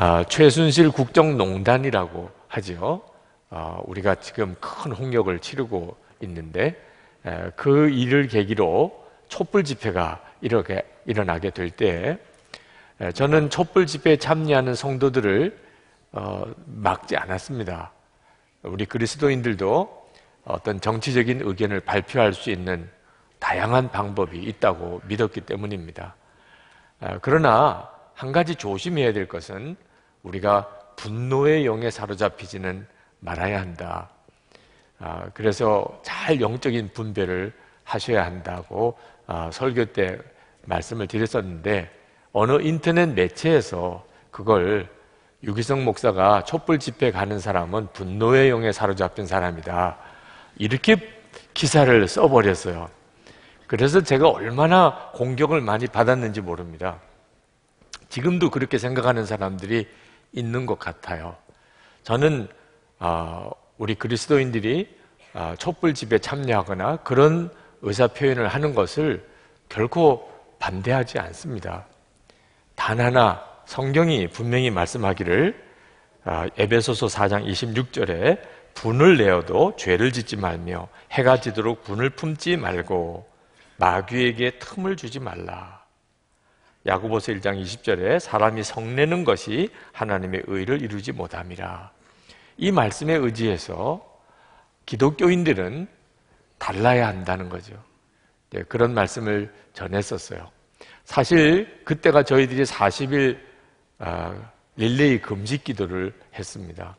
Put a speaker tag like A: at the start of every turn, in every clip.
A: 아, 최순실 국정농단이라고 하죠 아, 우리가 지금 큰 홍역을 치르고 있는데 그 일을 계기로 촛불 집회가 이렇게 일어나게 될 때 저는 촛불 집회에 참여하는 성도들을 어, 막지 않았습니다. 우리 그리스도인들도 어떤 정치적인 의견을 발표할 수 있는 다양한 방법이 있다고 믿었기 때문입니다. 그러나 한 가지 조심해야 될 것은 우리가 분노의 영에 사로잡히지는 말아야 한다. 아, 그래서 잘 영적인 분배를 하셔야 한다고 아, 설교 때 말씀을 드렸었는데 어느 인터넷 매체에서 그걸 유기성 목사가 촛불 집회 가는 사람은 분노의 영에 사로잡힌 사람이다. 이렇게 기사를 써버렸어요. 그래서 제가 얼마나 공격을 많이 받았는지 모릅니다. 지금도 그렇게 생각하는 사람들이 있는 것 같아요. 저는 어, 우리 그리스도인들이 어, 촛불 집에 참여하거나 그런 의사 표현을 하는 것을 결코 반대하지 않습니다. 단 하나 성경이 분명히 말씀하기를 어, 에베소서 4장 26절에 분을 내어도 죄를 짓지 말며 해가 지도록 분을 품지 말고 마귀에게 틈을 주지 말라. 야구보서 1장 20절에 사람이 성내는 것이 하나님의 의를 이루지 못함이라. 이 말씀에 의지해서 기독교인들은 달라야 한다는 거죠. 네, 그런 말씀을 전했었어요. 사실 그때가 저희들이 40일 어, 릴레이 금식 기도를 했습니다.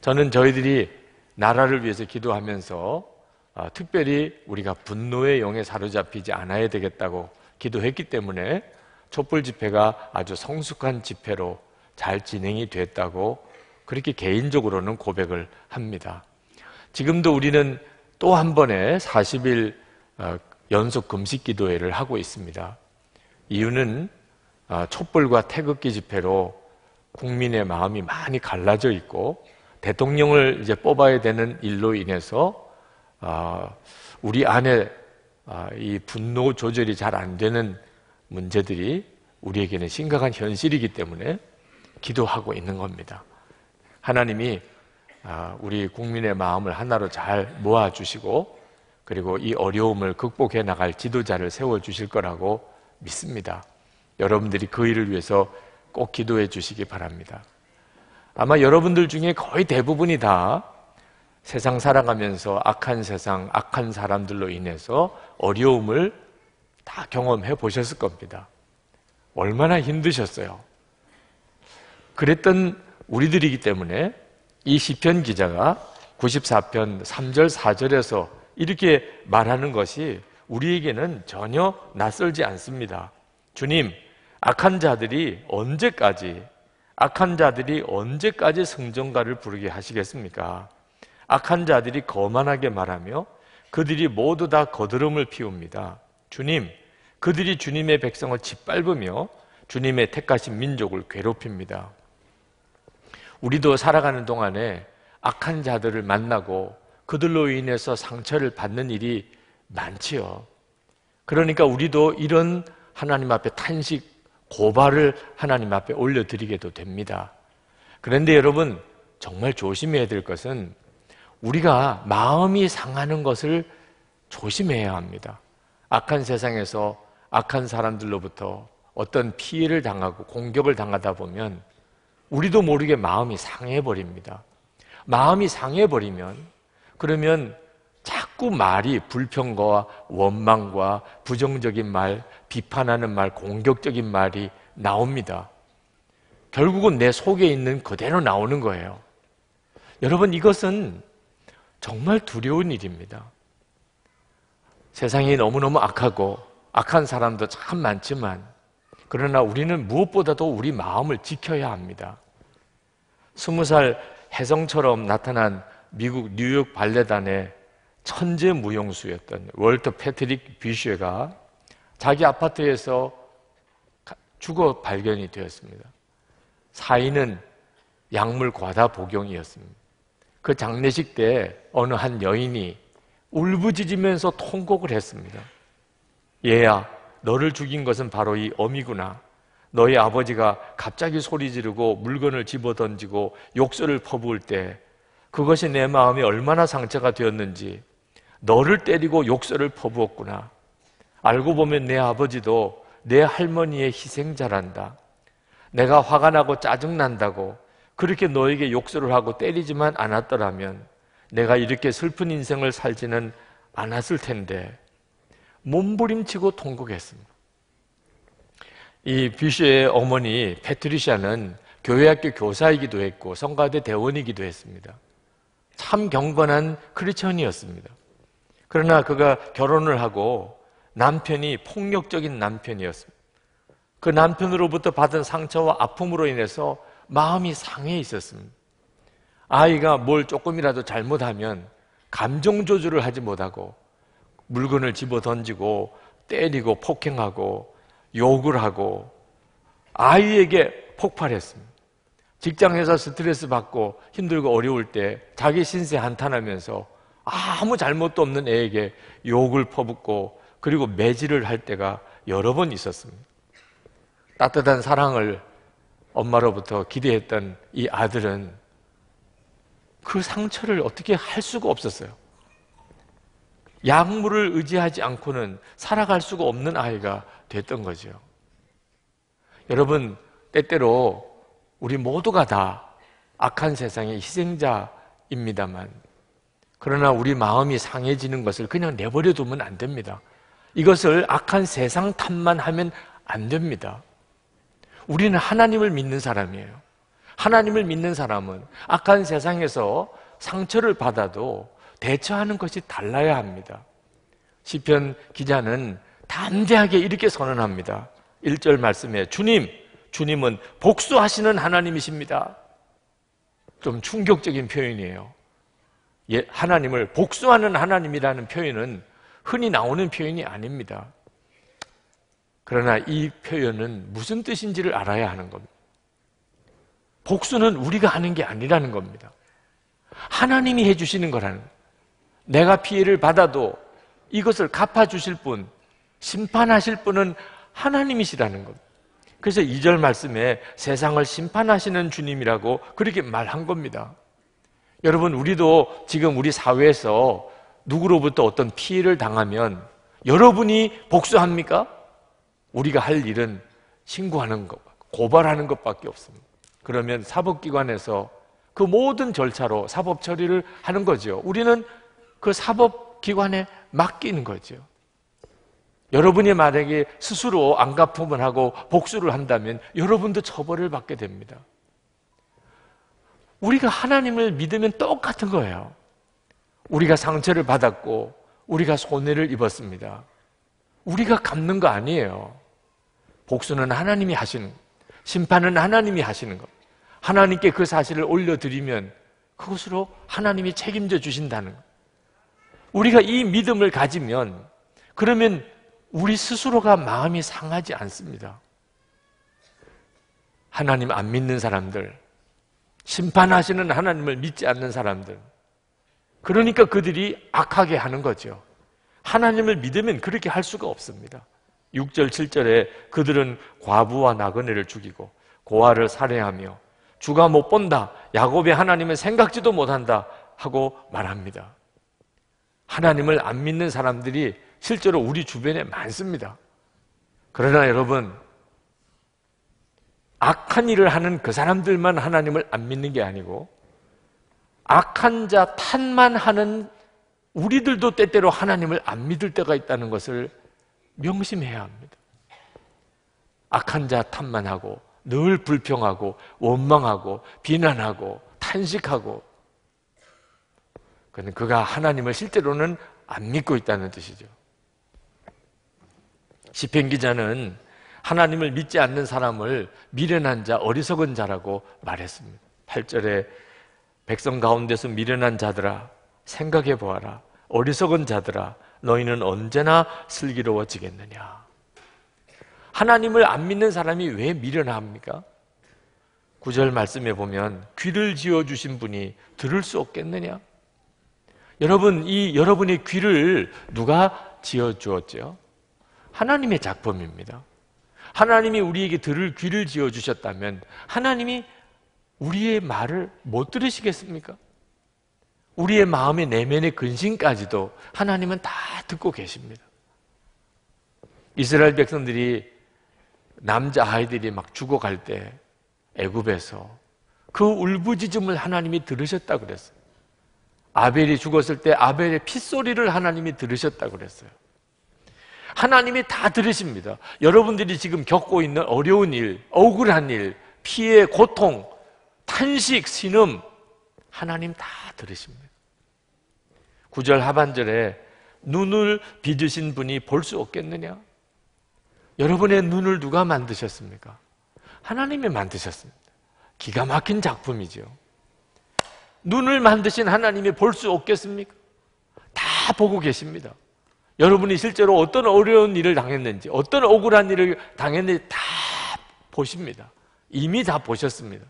A: 저는 저희들이 나라를 위해서 기도하면서 어, 특별히 우리가 분노의 영에 사로잡히지 않아야 되겠다고 기도했기 때문에 촛불 집회가 아주 성숙한 집회로 잘 진행이 됐다고 그렇게 개인적으로는 고백을 합니다. 지금도 우리는 또 한 번의 40일 어, 연속 금식 기도회를 하고 있습니다. 이유는 어, 촛불과 태극기 집회로 국민의 마음이 많이 갈라져 있고 대통령을 이제 뽑아야 되는 일로 인해서 어, 우리 안에 이 분노 조절이 잘 안 되는 문제들이 우리에게는 심각한 현실이기 때문에 기도하고 있는 겁니다. 하나님이 아, 우리 국민의 마음을 하나로 잘 모아주시고 그리고 이 어려움을 극복해 나갈 지도자를 세워주실 거라고 믿습니다. 여러분들이 그 일을 위해서 꼭 기도해 주시기 바랍니다. 아마 여러분들 중에 거의 대부분이 다 세상 살아가면서 악한 세상, 악한 사람들로 인해서 어려움을 다 경험해 보셨을 겁니다. 얼마나 힘드셨어요. 그랬던 우리들이기 때문에 이 시편 기자가 94편 3절 4절에서 이렇게 말하는 것이 우리에게는 전혀 낯설지 않습니다. 주님, 악한 자들이 언제까지 악한 자들이 언제까지 성전가를 부르게 하시겠습니까? 악한 자들이 거만하게 말하며 그들이 모두 다 거드름을 피웁니다. 주님, 그들이 주님의 백성을 짓밟으며 주님의 택하신 민족을 괴롭힙니다. 우리도 살아가는 동안에 악한 자들을 만나고 그들로 인해서 상처를 받는 일이 많지요. 그러니까 우리도 이런 하나님 앞에 탄식, 고발을 하나님 앞에 올려드리게도 됩니다. 그런데 여러분, 정말 조심해야 될 것은 우리가 마음이 상하는 것을 조심해야 합니다. 악한 세상에서 악한 사람들로부터 어떤 피해를 당하고 공격을 당하다 보면 우리도 모르게 마음이 상해버립니다. 마음이 상해버리면 그러면 자꾸 말이 불평과 원망과 부정적인 말, 비판하는 말, 공격적인 말이 나옵니다. 결국은 내 속에 있는 그대로 나오는 거예요. 여러분, 이것은 정말 두려운 일입니다. 세상이 너무너무 악하고 악한 사람도 참 많지만 그러나 우리는 무엇보다도 우리 마음을 지켜야 합니다. 스무 살 혜성처럼 나타난 미국 뉴욕 발레단의 천재 무용수였던 월터 패트릭 비쉐가 자기 아파트에서 죽어 발견이 되었습니다. 사인은 약물 과다 복용이었습니다. 그 장례식 때 어느 한 여인이 울부짖으면서 통곡을 했습니다. 얘야, 너를 죽인 것은 바로 이 어미구나. 너의 아버지가 갑자기 소리 지르고 물건을 집어 던지고 욕설을 퍼부을 때 그것이 내 마음이 얼마나 상처가 되었는지 너를 때리고 욕설을 퍼부었구나. 알고 보면 내 아버지도 내 할머니의 희생자란다. 내가 화가 나고 짜증난다고 그렇게 너에게 욕설을 하고 때리지만 않았더라면 내가 이렇게 슬픈 인생을 살지는 않았을 텐데 몸부림치고 통곡했습니다. 이 비슈의 어머니 페트리샤는 교회학교 교사이기도 했고 성가대 대원이기도 했습니다. 참 경건한 크리천이었습니다 그러나 그가 결혼을 하고 남편이 폭력적인 남편이었습니다. 그 남편으로부터 받은 상처와 아픔으로 인해서 마음이 상해 있었습니다. 아이가 뭘 조금이라도 잘못하면 감정 조절을 하지 못하고 물건을 집어 던지고 때리고 폭행하고 욕을 하고 아이에게 폭발했습니다. 직장에서 스트레스 받고 힘들고 어려울 때 자기 신세 한탄하면서 아무 잘못도 없는 애에게 욕을 퍼붓고 그리고 매질을 할 때가 여러 번 있었습니다. 따뜻한 사랑을 엄마로부터 기대했던 이 아들은 그 상처를 어떻게 할 수가 없었어요. 약물을 의지하지 않고는 살아갈 수가 없는 아이가 됐던 거죠. 여러분, 때때로 우리 모두가 다 악한 세상의 희생자입니다만, 그러나 우리 마음이 상해지는 것을 그냥 내버려 두면 안 됩니다. 이것을 악한 세상 탓만 하면 안 됩니다. 우리는 하나님을 믿는 사람이에요. 하나님을 믿는 사람은 악한 세상에서 상처를 받아도 대처하는 것이 달라야 합니다. 시편 기자는 담대하게 이렇게 선언합니다. 1절 말씀에 주님, 주님은 복수하시는 하나님이십니다. 좀 충격적인 표현이에요. 예, 하나님을 복수하는 하나님이라는 표현은 흔히 나오는 표현이 아닙니다. 그러나 이 표현은 무슨 뜻인지를 알아야 하는 겁니다. 복수는 우리가 하는 게 아니라는 겁니다. 하나님이 해주시는 거라는 내가 피해를 받아도 이것을 갚아주실 분, 심판하실 분은 하나님이시라는 겁니다. 그래서 이절 말씀에 세상을 심판하시는 주님이라고 그렇게 말한 겁니다. 여러분, 우리도 지금 우리 사회에서 누구로부터 어떤 피해를 당하면 여러분이 복수합니까? 우리가 할 일은 신고하는 것, 고발하는 것밖에 없습니다. 그러면 사법기관에서 그 모든 절차로 사법 처리를 하는 거죠. 우리는 그 사법기관에 맡기는 거죠. 여러분이 만약에 스스로 안 갚음을 하고 복수를 한다면 여러분도 처벌을 받게 됩니다. 우리가 하나님을 믿으면 똑같은 거예요. 우리가 상처를 받았고 우리가 손해를 입었습니다. 우리가 갚는 거 아니에요. 복수는 하나님이 하시는 심판은 하나님이 하시는 겁니다. 하나님께 그 사실을 올려드리면 그것으로 하나님이 책임져 주신다는 것. 우리가 이 믿음을 가지면 그러면 우리 스스로가 마음이 상하지 않습니다. 하나님 안 믿는 사람들, 심판하시는 하나님을 믿지 않는 사람들. 그러니까 그들이 악하게 하는 거죠. 하나님을 믿으면 그렇게 할 수가 없습니다. 6절, 7절에 그들은 과부와 나그네를 죽이고 고아를 살해하며 주가 못 본다. 야곱의 하나님은 생각지도 못한다. 하고 말합니다. 하나님을 안 믿는 사람들이 실제로 우리 주변에 많습니다. 그러나 여러분, 악한 일을 하는 그 사람들만 하나님을 안 믿는 게 아니고, 악한 자 탄만 하는 우리들도 때때로 하나님을 안 믿을 때가 있다는 것을 명심해야 합니다. 악한 자 탓만하고 늘 불평하고 원망하고 비난하고 탄식하고 그는 그가 하나님을 실제로는 안 믿고 있다는 뜻이죠. 시편 기자는 하나님을 믿지 않는 사람을 미련한 자, 어리석은 자라고 말했습니다. 8절에 백성 가운데서 미련한 자들아 생각해 보아라. 어리석은 자들아 너희는 언제나 슬기로워지겠느냐? 하나님을 안 믿는 사람이 왜 미련합니까? 구절 말씀에 보면 귀를 지어 주신 분이 들을 수 없겠느냐? 여러분 이 여러분의 귀를 누가 지어 주었죠? 하나님의 작품입니다. 하나님이 우리에게 들을 귀를 지어 주셨다면 하나님이 우리의 말을 못 들으시겠습니까? 우리의 마음의 내면의 근심까지도 하나님은 다 듣고 계십니다. 이스라엘 백성들이 남자 아이들이 막 죽어갈 때 애굽에서 그 울부짖음을 하나님이 들으셨다 그랬어요. 아벨이 죽었을 때 아벨의 피소리를 하나님이 들으셨다 그랬어요. 하나님이 다 들으십니다. 여러분들이 지금 겪고 있는 어려운 일, 억울한 일, 피해, 고통, 탄식, 신음, 하나님 다 들으십니다. 9절 하반절에 눈을 빚으신 분이 볼 수 없겠느냐? 여러분의 눈을 누가 만드셨습니까? 하나님이 만드셨습니다. 기가 막힌 작품이죠. 눈을 만드신 하나님이 볼 수 없겠습니까? 다 보고 계십니다. 여러분이 실제로 어떤 어려운 일을 당했는지, 어떤 억울한 일을 당했는지 다 보십니다. 이미 다 보셨습니다.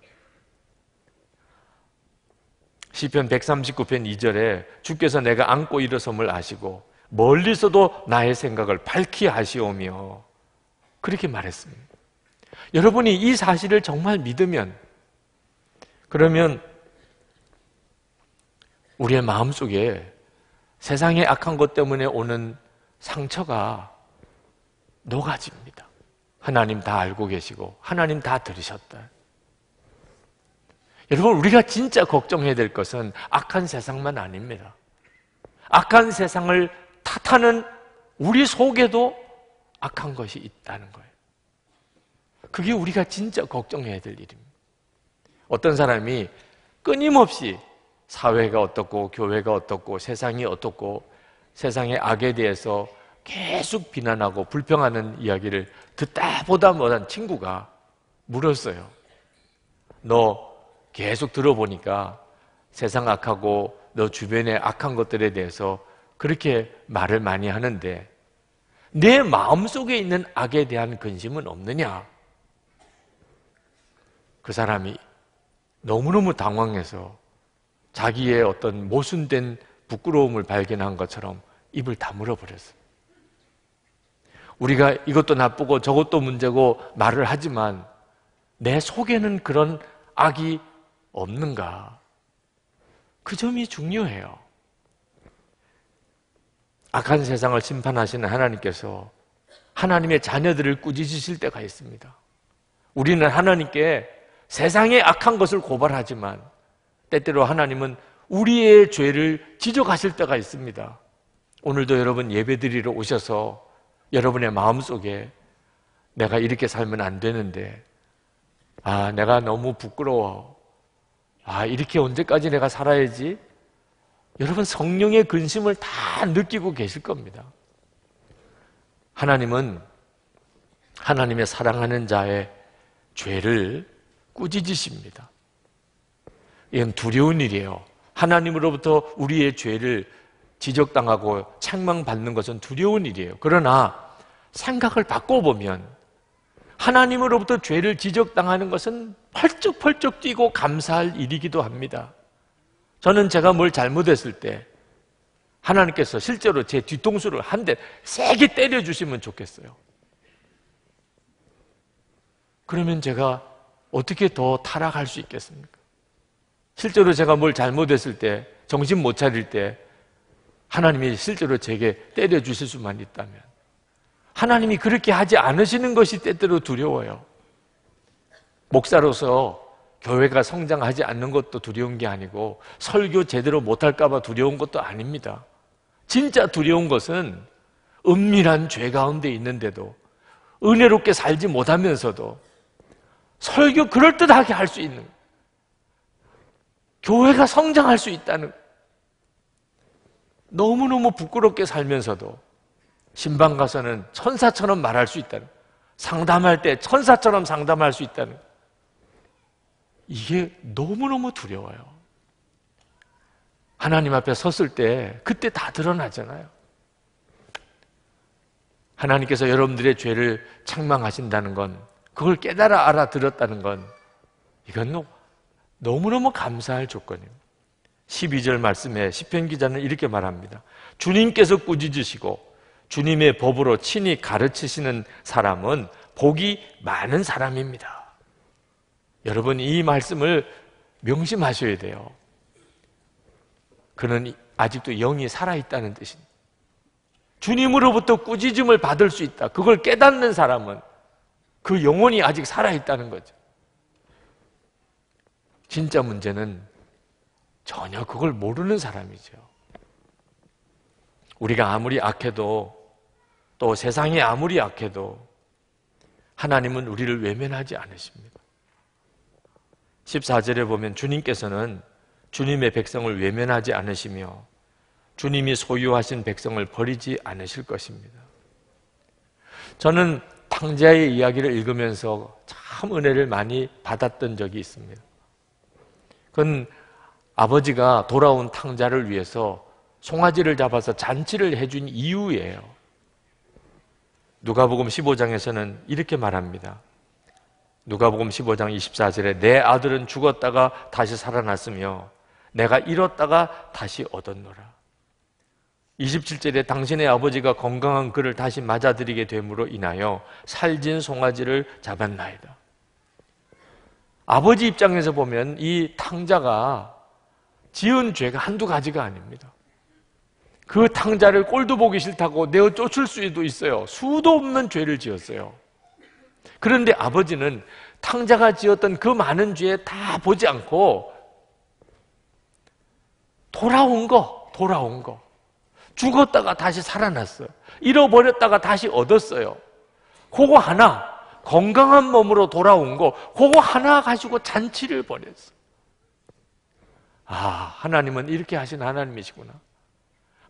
A: 시편 139편 2절에 주께서 내가 안고 일어섬을 아시고 멀리서도 나의 생각을 밝히 하시오며 그렇게 말했습니다. 여러분이 이 사실을 정말 믿으면 그러면 우리의 마음속에 세상의 악한 것 때문에 오는 상처가 녹아집니다. 하나님 다 알고 계시고 하나님 다 들으셨다. 여러분, 우리가 진짜 걱정해야 될 것은 악한 세상만 아닙니다. 악한 세상을 탓하는 우리 속에도 악한 것이 있다는 거예요. 그게 우리가 진짜 걱정해야 될 일입니다. 어떤 사람이 끊임없이 사회가 어떻고, 교회가 어떻고, 세상이 어떻고, 세상의 악에 대해서 계속 비난하고 불평하는 이야기를 듣다 보다 못한 친구가 물었어요. 너 계속 들어보니까 세상 악하고 너 주변의 악한 것들에 대해서 그렇게 말을 많이 하는데 내 마음속에 있는 악에 대한 근심은 없느냐? 그 사람이 너무너무 당황해서 자기의 어떤 모순된 부끄러움을 발견한 것처럼 입을 다물어 버렸어요. 우리가 이것도 나쁘고 저것도 문제고 말을 하지만 내 속에는 그런 악이 없는가? 그 점이 중요해요. 악한 세상을 심판하시는 하나님께서 하나님의 자녀들을 꾸짖으실 때가 있습니다. 우리는 하나님께 세상의 악한 것을 고발하지만 때때로 하나님은 우리의 죄를 지적하실 때가 있습니다. 오늘도 여러분 예배드리러 오셔서 여러분의 마음속에 내가 이렇게 살면 안 되는데 아, 내가 너무 부끄러워. 아, 이렇게 언제까지 내가 살아야지? 여러분, 성령의 근심을 다 느끼고 계실 겁니다. 하나님은 하나님의 사랑하는 자의 죄를 꾸짖으십니다. 이건 두려운 일이에요. 하나님으로부터 우리의 죄를 지적당하고 책망받는 것은 두려운 일이에요. 그러나 생각을 바꿔보면 하나님으로부터 죄를 지적당하는 것은 펄쩍펄쩍 뛰고 감사할 일이기도 합니다. 저는 제가 뭘 잘못했을 때 하나님께서 실제로 제 뒤통수를 한 대 세게 때려주시면 좋겠어요. 그러면 제가 어떻게 더 타락할 수 있겠습니까? 실제로 제가 뭘 잘못했을 때, 정신 못 차릴 때, 하나님이 실제로 제게 때려주실 수만 있다면. 하나님이 그렇게 하지 않으시는 것이 때때로 두려워요. 목사로서 교회가 성장하지 않는 것도 두려운 게 아니고 설교 제대로 못할까봐 두려운 것도 아닙니다. 진짜 두려운 것은 은밀한 죄 가운데 있는데도 은혜롭게 살지 못하면서도 설교 그럴듯하게 할 수 있는 교회가 성장할 수 있다는 너무너무 부끄럽게 살면서도 신방 가서는 천사처럼 말할 수 있다는 상담할 때 천사처럼 상담할 수 있다는 이게 너무너무 두려워요. 하나님 앞에 섰을 때 그때 다 드러나잖아요. 하나님께서 여러분들의 죄를 창망하신다는건 그걸 깨달아 알아들었다는 건 이건 너무너무 감사할 조건입니다. 12절 말씀에 시편 기자는 이렇게 말합니다. 주님께서 꾸짖으시고 주님의 법으로 친히 가르치시는 사람은 복이 많은 사람입니다. 여러분 이 말씀을 명심하셔야 돼요. 그는 아직도 영이 살아있다는 뜻입니다. 주님으로부터 꾸짖음을 받을 수 있다. 그걸 깨닫는 사람은 그 영혼이 아직 살아있다는 거죠. 진짜 문제는 전혀 그걸 모르는 사람이죠. 우리가 아무리 악해도 또 세상이 아무리 약해도 하나님은 우리를 외면하지 않으십니다. 14절에 보면 주님께서는 주님의 백성을 외면하지 않으시며 주님이 소유하신 백성을 버리지 않으실 것입니다. 저는 탕자의 이야기를 읽으면서 참 은혜를 많이 받았던 적이 있습니다. 그건 아버지가 돌아온 탕자를 위해서 송아지를 잡아서 잔치를 해준 이유예요. 누가복음 15장에서는 이렇게 말합니다. 누가복음 15장 24절에 내 아들은 죽었다가 다시 살아났으며 내가 잃었다가 다시 얻었노라. 27절에 당신의 아버지가 건강한 그를 다시 맞아들이게 됨으로 인하여 살진 송아지를 잡았나이다. 아버지 입장에서 보면 이 탕자가 지은 죄가 한두 가지가 아닙니다. 그 탕자를 꼴도 보기 싫다고 내어 쫓을 수도 있어요. 수도 없는 죄를 지었어요. 그런데 아버지는 탕자가 지었던 그 많은 죄에 다 보지 않고 돌아온 거, 돌아온 거. 죽었다가 다시 살아났어요. 잃어버렸다가 다시 얻었어요. 그거 하나, 건강한 몸으로 돌아온 거, 그거 하나 가지고 잔치를 벌였어요. 아, 하나님은 이렇게 하신 하나님이시구나.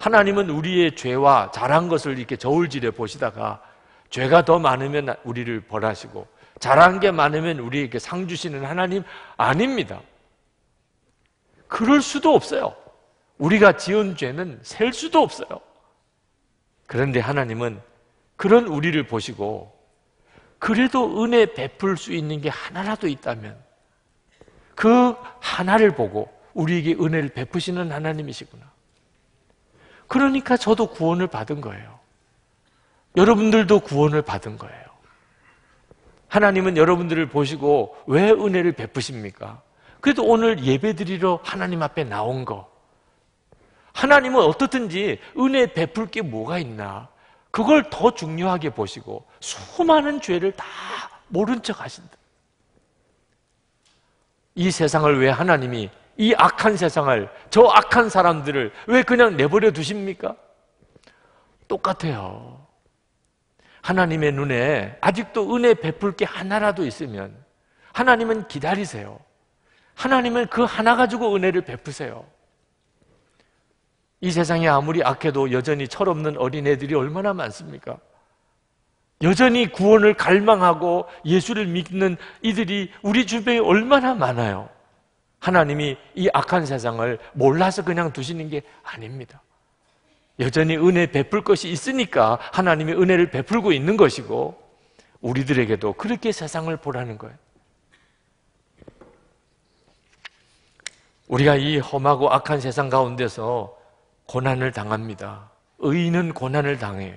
A: 하나님은 우리의 죄와 잘한 것을 이렇게 저울질해 보시다가 죄가 더 많으면 우리를 벌하시고 잘한 게 많으면 우리에게 상 주시는 하나님 아닙니다. 그럴 수도 없어요. 우리가 지은 죄는 셀 수도 없어요. 그런데 하나님은 그런 우리를 보시고 그래도 은혜 베풀 수 있는 게 하나라도 있다면 그 하나를 보고 우리에게 은혜를 베푸시는 하나님이시구나. 그러니까 저도 구원을 받은 거예요. 여러분들도 구원을 받은 거예요. 하나님은 여러분들을 보시고 왜 은혜를 베푸십니까? 그래도 오늘 예배드리러 하나님 앞에 나온 거. 하나님은 어떻든지 은혜 베풀 게 뭐가 있나. 그걸 더 중요하게 보시고 수많은 죄를 다 모른 척 하신다. 이 세상을 왜 하나님이 이 악한 세상을, 저 악한 사람들을 왜 그냥 내버려 두십니까? 똑같아요. 하나님의 눈에 아직도 은혜 베풀 게 하나라도 있으면 하나님은 기다리세요. 하나님은 그 하나 가지고 은혜를 베푸세요. 이 세상이 아무리 악해도 여전히 철없는 어린애들이 얼마나 많습니까? 여전히 구원을 갈망하고 예수를 믿는 이들이 우리 주변에 얼마나 많아요. 하나님이 이 악한 세상을 몰라서 그냥 두시는 게 아닙니다. 여전히 은혜 베풀 것이 있으니까 하나님이 은혜를 베풀고 있는 것이고 우리들에게도 그렇게 세상을 보라는 거예요. 우리가 이 험하고 악한 세상 가운데서 고난을 당합니다. 의인은 고난을 당해요.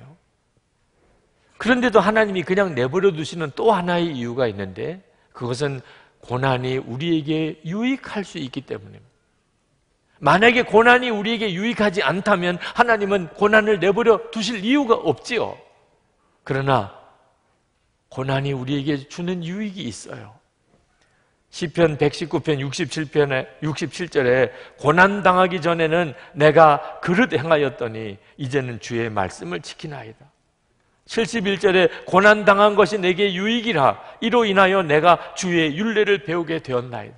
A: 그런데도 하나님이 그냥 내버려 두시는 또 하나의 이유가 있는데 그것은 고난이 우리에게 유익할 수 있기 때문입니다. 만약에 고난이 우리에게 유익하지 않다면 하나님은 고난을 내버려 두실 이유가 없지요. 그러나 고난이 우리에게 주는 유익이 있어요. 시편 119편 67편에 67절에 고난 당하기 전에는 내가 그릇 행하였더니 이제는 주의 말씀을 지키나이다. 71절에 고난당한 것이 내게 유익이라 이로 인하여 내가 주의 윤례를 배우게 되었나이다.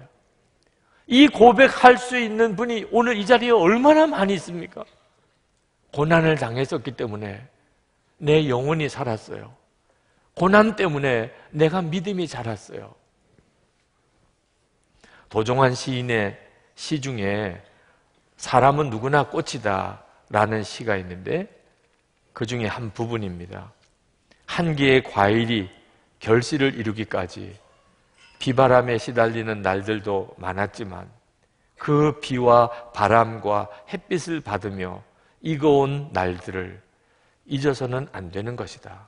A: 이 고백할 수 있는 분이 오늘 이 자리에 얼마나 많이 있습니까? 고난을 당했었기 때문에 내 영혼이 살았어요. 고난 때문에 내가 믿음이 자랐어요. 도종환 시인의 시 중에 사람은 누구나 꽃이다 라는 시가 있는데 그 중에 한 부분입니다. 한 개의 과일이 결실을 이루기까지 비바람에 시달리는 날들도 많았지만 그 비와 바람과 햇빛을 받으며 익어온 날들을 잊어서는 안 되는 것이다.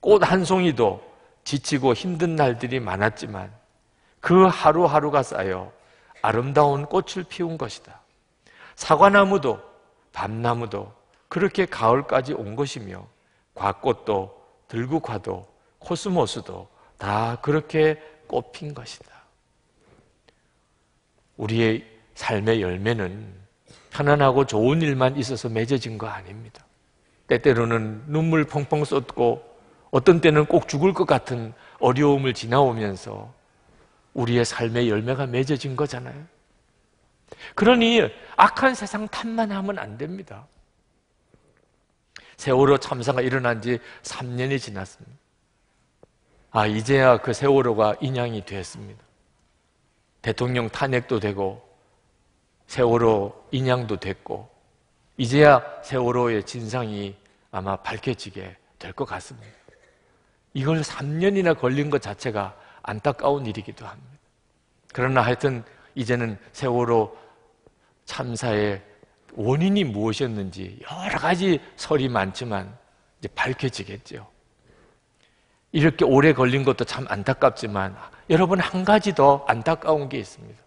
A: 꽃 한 송이도 지치고 힘든 날들이 많았지만 그 하루하루가 쌓여 아름다운 꽃을 피운 것이다. 사과나무도 밤나무도 그렇게 가을까지 온 것이며 과꽃도 들국화도 코스모스도 다 그렇게 꽃핀 것이다. 우리의 삶의 열매는 편안하고 좋은 일만 있어서 맺어진 거 아닙니다. 때때로는 눈물 펑펑 쏟고 어떤 때는 꼭 죽을 것 같은 어려움을 지나오면서 우리의 삶의 열매가 맺어진 거잖아요. 그러니 악한 세상 탓만 하면 안 됩니다. 세월호 참사가 일어난 지 3년이 지났습니다. 아, 이제야 그 세월호가 인양이 되었습니다. 대통령 탄핵도 되고, 세월호 인양도 됐고, 이제야 세월호의 진상이 아마 밝혀지게 될 것 같습니다. 이걸 3년이나 걸린 것 자체가 안타까운 일이기도 합니다. 그러나 하여튼 이제는 세월호 참사의 원인이 무엇이었는지 여러 가지 설이 많지만 이제 밝혀지겠죠. 이렇게 오래 걸린 것도 참 안타깝지만 여러분 한 가지 더 안타까운 게 있습니다.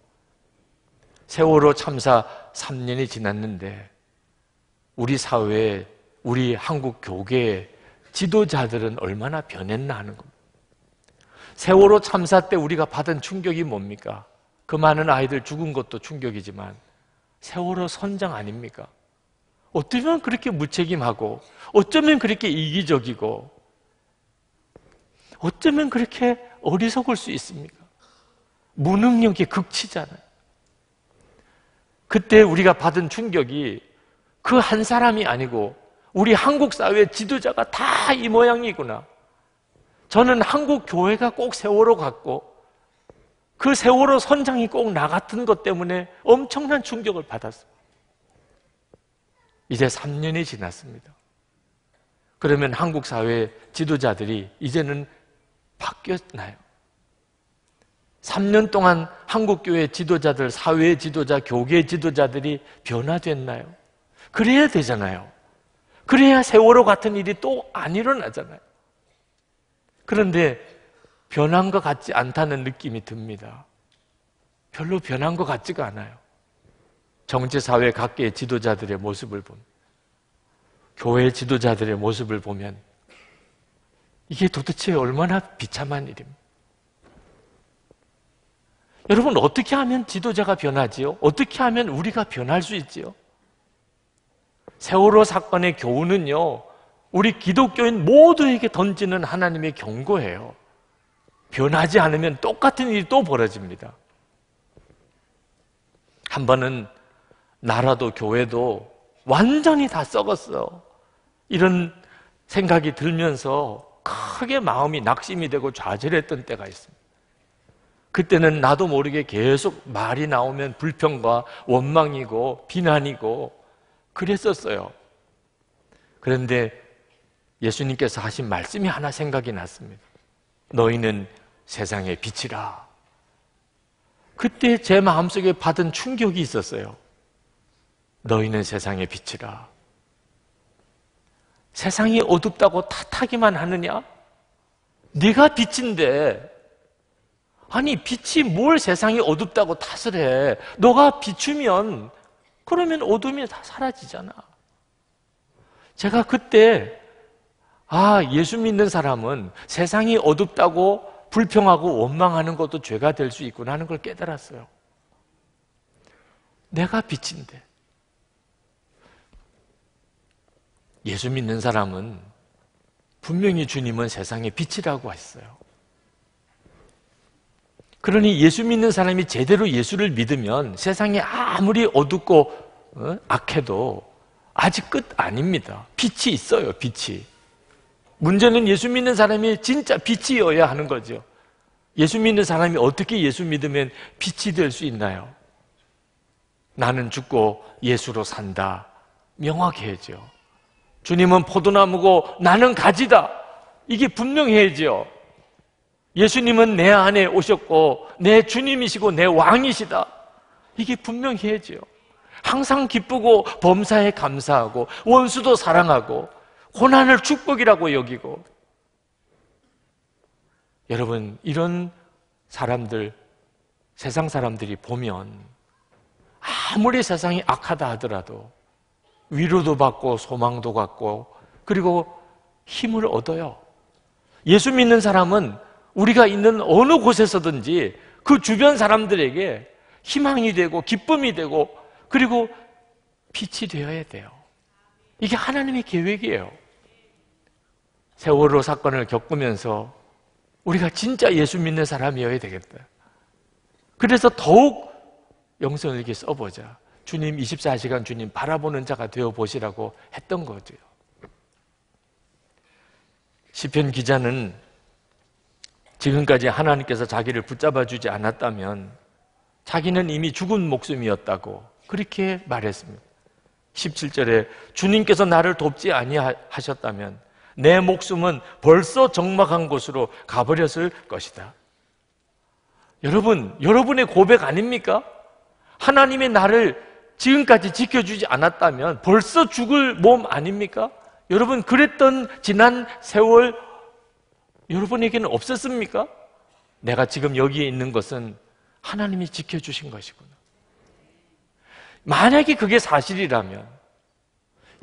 A: 세월호 참사 3년이 지났는데 우리 사회 우리 한국 교계 지도자들은 얼마나 변했나 하는 겁니다. 세월호 참사 때 우리가 받은 충격이 뭡니까? 그 많은 아이들 죽은 것도 충격이지만 세월호 선장 아닙니까? 어쩌면 그렇게 무책임하고, 어쩌면 그렇게 이기적이고, 어쩌면 그렇게 어리석을 수 있습니까? 무능력의 극치잖아요. 그때 우리가 받은 충격이 그 한 사람이 아니고 우리 한국 사회 지도자가 다 이 모양이구나. 저는 한국 교회가 꼭 세월호 같고 그 세월호 선장이 꼭 나갔던 것 때문에 엄청난 충격을 받았습니다. 이제 3년이 지났습니다. 그러면 한국 사회 지도자들이 이제는 바뀌었나요? 3년 동안 한국교회 지도자들, 사회 지도자, 교계 지도자들이 변화됐나요? 그래야 되잖아요. 그래야 세월호 같은 일이 또 안 일어나잖아요. 그런데 변한 것 같지 않다는 느낌이 듭니다. 별로 변한 것 같지가 않아요. 정치사회 각계의 지도자들의 모습을 보면, 교회 지도자들의 모습을 보면, 이게 도대체 얼마나 비참한 일입니까? 여러분, 어떻게 하면 지도자가 변하지요? 어떻게 하면 우리가 변할 수 있지요? 세월호 사건의 교훈은요, 우리 기독교인 모두에게 던지는 하나님의 경고예요. 변하지 않으면 똑같은 일이 또 벌어집니다. 한 번은 나라도 교회도 완전히 다 썩었어. 이런 생각이 들면서 크게 마음이 낙심이 되고 좌절했던 때가 있습니다. 그때는 나도 모르게 계속 말이 나오면 불평과 원망이고 비난이고 그랬었어요. 그런데 예수님께서 하신 말씀이 하나 생각이 났습니다. 너희는 세상의 빛이라. 그때 제 마음속에 받은 충격이 있었어요. 너희는 세상의 빛이라. 세상이 어둡다고 탓하기만 하느냐? 네가 빛인데 아니 빛이 뭘 세상이 어둡다고 탓을 해? 너가 비추면 그러면 어둠이 다 사라지잖아. 제가 그때 아 예수 믿는 사람은 세상이 어둡다고 불평하고 원망하는 것도 죄가 될 수 있구나 하는 걸 깨달았어요. 내가 빛인데. 예수 믿는 사람은 분명히 주님은 세상의 빛이라고 했어요. 그러니 예수 믿는 사람이 제대로 예수를 믿으면 세상이 아무리 어둡고 어, 악해도 아직 끝 아닙니다. 빛이 있어요, 빛이. 문제는 예수 믿는 사람이 진짜 빛이어야 하는 거죠. 예수 믿는 사람이 어떻게 예수 믿으면 빛이 될 수 있나요? 나는 죽고 예수로 산다. 명확해야죠. 주님은 포도나무고 나는 가지다. 이게 분명해야죠. 예수님은 내 안에 오셨고 내 주님이시고 내 왕이시다. 이게 분명해야죠. 항상 기쁘고 범사에 감사하고 원수도 사랑하고 고난을 축복이라고 여기고 여러분 이런 사람들 세상 사람들이 보면 아무리 세상이 악하다 하더라도 위로도 받고 소망도 갖고 그리고 힘을 얻어요. 예수 믿는 사람은 우리가 있는 어느 곳에서든지 그 주변 사람들에게 희망이 되고 기쁨이 되고 그리고 빛이 되어야 돼요. 이게 하나님의 계획이에요. 세월호 사건을 겪으면서 우리가 진짜 예수 믿는 사람이어야 되겠다. 그래서 더욱 영성을 이렇게 써보자. 주님 24시간 주님 바라보는 자가 되어 보시라고 했던 거죠. 시편 기자는 지금까지 하나님께서 자기를 붙잡아 주지 않았다면 자기는 이미 죽은 목숨이었다고 그렇게 말했습니다. 17절에 주님께서 나를 돕지 아니하셨다면 내 목숨은 벌써 적막한 곳으로 가버렸을 것이다. 여러분, 여러분의 고백 아닙니까? 하나님의 나를 지금까지 지켜주지 않았다면 벌써 죽을 몸 아닙니까? 여러분, 그랬던 지난 세월 여러분에게는 없었습니까? 내가 지금 여기에 있는 것은 하나님이 지켜주신 것이구나. 만약에 그게 사실이라면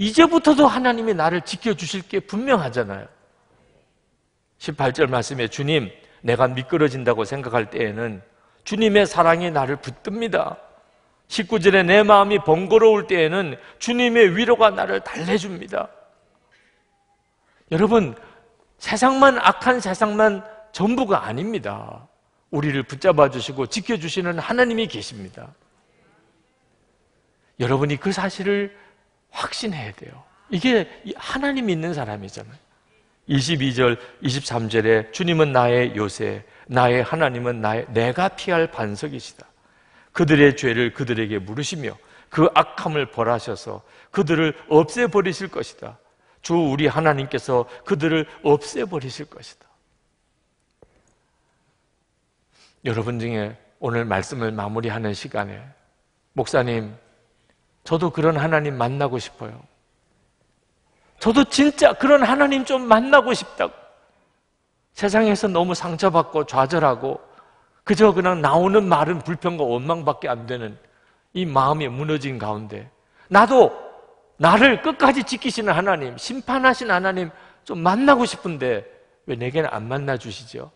A: 이제부터도 하나님이 나를 지켜주실 게 분명하잖아요. 18절 말씀에 주님, 내가 미끄러진다고 생각할 때에는 주님의 사랑이 나를 붙듭니다. 19절에 내 마음이 번거로울 때에는 주님의 위로가 나를 달래줍니다. 여러분, 세상만 악한 세상만 전부가 아닙니다. 우리를 붙잡아 주시고 지켜주시는 하나님이 계십니다. 여러분이 그 사실을 확신해야 돼요. 이게 하나님 믿는 사람이잖아요. 22절, 23절에 주님은 나의 요새, 나의 하나님은 나의 내가 피할 반석이시다. 그들의 죄를 그들에게 물으시며 그 악함을 벌하셔서 그들을 없애 버리실 것이다. 주 우리 하나님께서 그들을 없애 버리실 것이다. 여러분 중에 오늘 말씀을 마무리하는 시간에 목사님 저도 그런 하나님 만나고 싶어요. 저도 진짜 그런 하나님 좀 만나고 싶다고. 세상에서 너무 상처받고 좌절하고 그저 그냥 나오는 말은 불평과 원망밖에 안 되는 이 마음이 무너진 가운데 나도 나를 끝까지 지키시는 하나님, 심판하신 하나님 좀 만나고 싶은데 왜 내게는 안 만나 주시죠?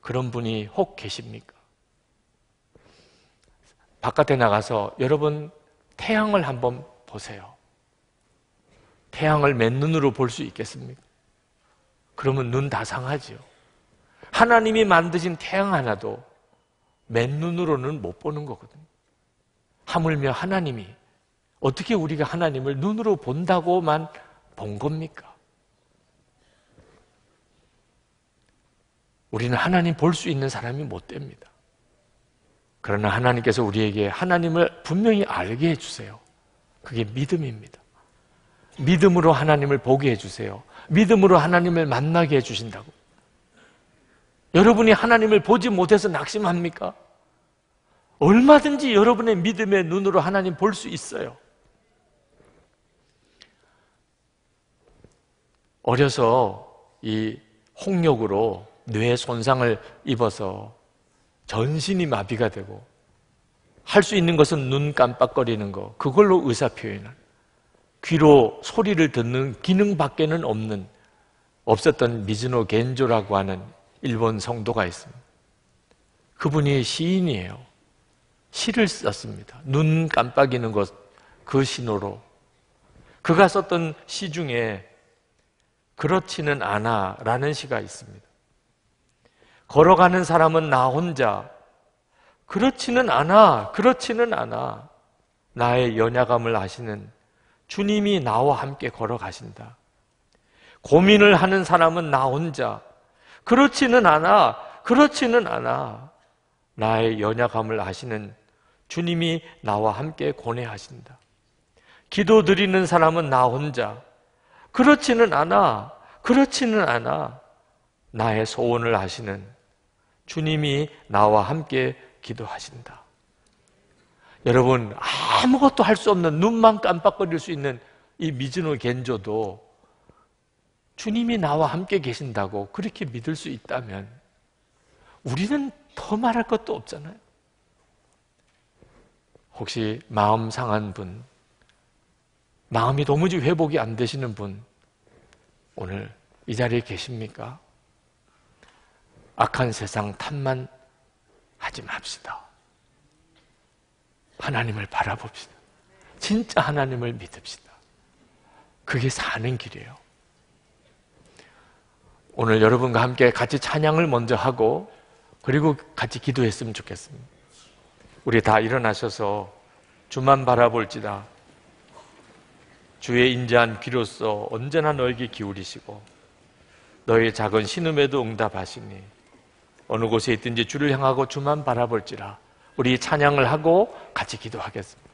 A: 그런 분이 혹 계십니까? 바깥에 나가서 여러분 태양을 한번 보세요. 태양을 맨눈으로 볼 수 있겠습니까? 그러면 눈 다 상하지요. 하나님이 만드신 태양 하나도 맨눈으로는 못 보는 거거든요. 하물며 하나님이 어떻게 우리가 하나님을 눈으로 본다고만 본 겁니까? 우리는 하나님 볼 수 있는 사람이 못 됩니다. 그러나 하나님께서 우리에게 하나님을 분명히 알게 해주세요. 그게 믿음입니다. 믿음으로 하나님을 보게 해주세요. 믿음으로 하나님을 만나게 해주신다고. 여러분이 하나님을 보지 못해서 낙심합니까? 얼마든지 여러분의 믿음의 눈으로 하나님 볼 수 있어요. 어려서 이 홍역으로 뇌 손상을 입어서 전신이 마비가 되고 할 수 있는 것은 눈 깜빡거리는 거 그걸로 의사 표현을 귀로 소리를 듣는 기능밖에는 없는 없었던 미즈노 겐조라고 하는 일본 성도가 있습니다. 그분이 시인이에요. 시를 썼습니다. 눈 깜빡이는 것 그 신호로 그가 썼던 시 중에 그렇지는 않아라는 시가 있습니다. 걸어가는 사람은 나 혼자. 그렇지는 않아. 그렇지는 않아. 나의 연약함을 아시는 주님이 나와 함께 걸어가신다. 고민을 하는 사람은 나 혼자. 그렇지는 않아. 그렇지는 않아. 나의 연약함을 아시는 주님이 나와 함께 고뇌하신다. 기도 드리는 사람은 나 혼자. 그렇지는 않아. 그렇지는 않아. 나의 소원을 아시는 주님이 나와 함께 기도하신다. 여러분 아무것도 할 수 없는 눈만 깜빡거릴 수 있는 이 미즈노 겐조도 주님이 나와 함께 계신다고 그렇게 믿을 수 있다면 우리는 더 말할 것도 없잖아요. 혹시 마음 상한 분, 마음이 도무지 회복이 안 되시는 분, 오늘 이 자리에 계십니까? 악한 세상 탓만 하지 맙시다. 하나님을 바라봅시다. 진짜 하나님을 믿읍시다. 그게 사는 길이에요. 오늘 여러분과 함께 같이 찬양을 먼저 하고 그리고 같이 기도했으면 좋겠습니다. 우리 다 일어나셔서 주만 바라볼지다. 주의 인자한 귀로서 언제나 너에게 기울이시고 너의 작은 신음에도 응답하시니 어느 곳에 있든지 주를 향하고 주만 바라볼지라 우리 찬양을 하고 같이 기도하겠습니다.